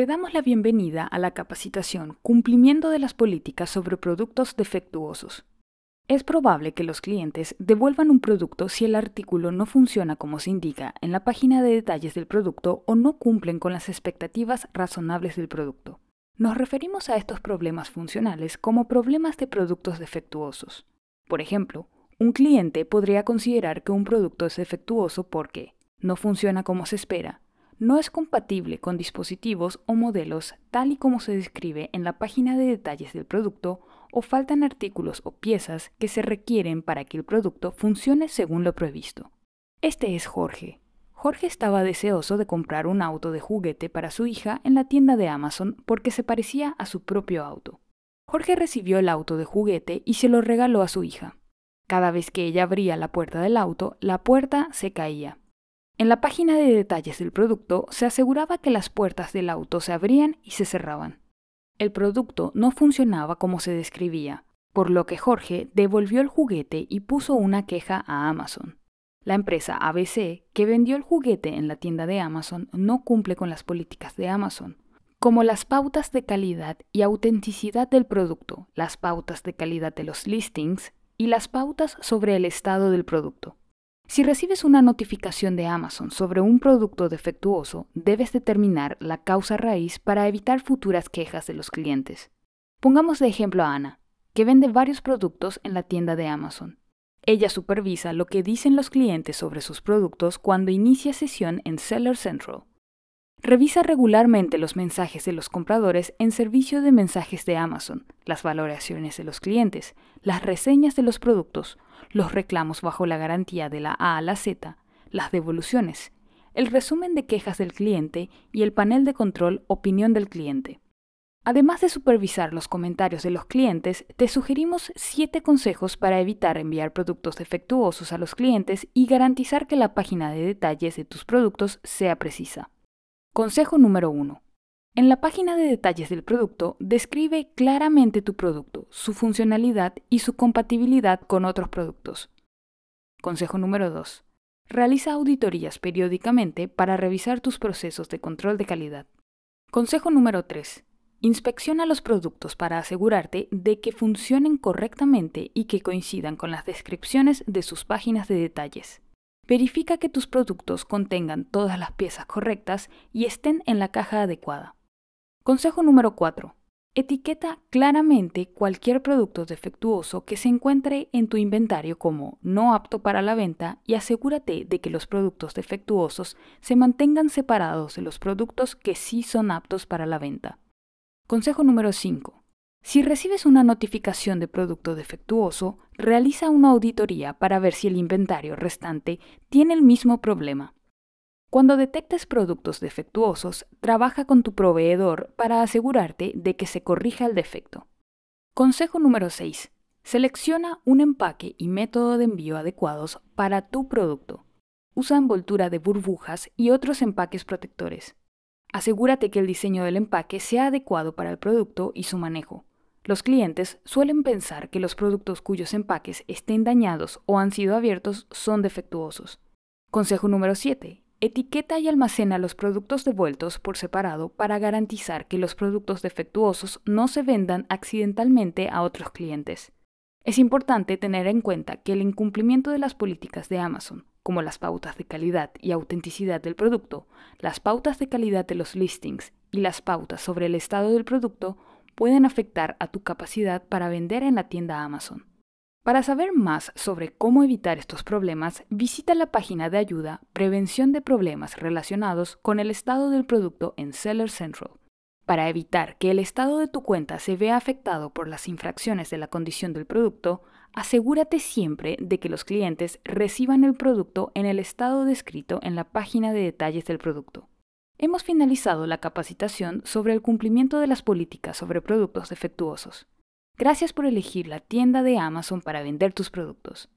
Le damos la bienvenida a la capacitación Cumplimiento de las Políticas sobre Productos Defectuosos. Es probable que los clientes devuelvan un producto si el artículo no funciona como se indica en la página de detalles del producto o no cumplen con las expectativas razonables del producto. Nos referimos a estos problemas funcionales como problemas de productos defectuosos. Por ejemplo, un cliente podría considerar que un producto es defectuoso porque no funciona como se espera, no es compatible con dispositivos o modelos tal y como se describe en la página de detalles del producto o faltan artículos o piezas que se requieren para que el producto funcione según lo previsto. Este es Jorge. Jorge estaba deseoso de comprar un auto de juguete para su hija en la tienda de Amazon porque se parecía a su propio auto. Jorge recibió el auto de juguete y se lo regaló a su hija. Cada vez que ella abría la puerta del auto, la puerta se caía. En la página de detalles del producto se aseguraba que las puertas del auto se abrían y se cerraban. El producto no funcionaba como se describía, por lo que Jorge devolvió el juguete y puso una queja a Amazon. La empresa ABC, que vendió el juguete en la tienda de Amazon, no cumple con las políticas de Amazon, como las pautas de calidad y autenticidad del producto, las pautas de calidad de los listings y las pautas sobre el estado del producto. Si recibes una notificación de Amazon sobre un producto defectuoso, debes determinar la causa raíz para evitar futuras quejas de los clientes. Pongamos de ejemplo a Ana, que vende varios productos en la tienda de Amazon. Ella supervisa lo que dicen los clientes sobre sus productos cuando inicia sesión en Seller Central. Revisa regularmente los mensajes de los compradores en servicio de mensajes de Amazon, las valoraciones de los clientes, las reseñas de los productos, los reclamos bajo la garantía de la A a la Z, las devoluciones, el resumen de quejas del cliente y el panel de control opinión del cliente. Además de supervisar los comentarios de los clientes, te sugerimos 7 consejos para evitar enviar productos defectuosos a los clientes y garantizar que la página de detalles de tus productos sea precisa. Consejo número 1. En la página de detalles del producto describe claramente tu producto, su funcionalidad y su compatibilidad con otros productos. Consejo número 2. Realiza auditorías periódicamente para revisar tus procesos de control de calidad. Consejo número 3. Inspecciona los productos para asegurarte de que funcionen correctamente y que coincidan con las descripciones de sus páginas de detalles. Verifica que tus productos contengan todas las piezas correctas y estén en la caja adecuada. Consejo número 4. Etiqueta claramente cualquier producto defectuoso que se encuentre en tu inventario como no apto para la venta y asegúrate de que los productos defectuosos se mantengan separados de los productos que sí son aptos para la venta. Consejo número 5. Si recibes una notificación de producto defectuoso, realiza una auditoría para ver si el inventario restante tiene el mismo problema. Cuando detectes productos defectuosos, trabaja con tu proveedor para asegurarte de que se corrija el defecto. Consejo número 6. Selecciona un empaque y método de envío adecuados para tu producto. Usa envoltura de burbujas y otros empaques protectores. Asegúrate que el diseño del empaque sea adecuado para el producto y su manejo. Los clientes suelen pensar que los productos cuyos empaques estén dañados o han sido abiertos son defectuosos. Consejo número 7 Etiqueta y almacena los productos devueltos por separado para garantizar que los productos defectuosos no se vendan accidentalmente a otros clientes. Es importante tener en cuenta que el incumplimiento de las políticas de Amazon, como las pautas de calidad y autenticidad del producto, las pautas de calidad de los listings y las pautas sobre el estado del producto, pueden afectar a tu capacidad para vender en la tienda Amazon. Para saber más sobre cómo evitar estos problemas, visita la página de ayuda Prevención de Problemas Relacionados con el estado del producto en Seller Central. Para evitar que el estado de tu cuenta se vea afectado por las infracciones de la condición del producto, asegúrate siempre de que los clientes reciban el producto en el estado descrito en la página de detalles del producto. Hemos finalizado la capacitación sobre el cumplimiento de las políticas sobre productos defectuosos. Gracias por elegir la tienda de Amazon para vender tus productos.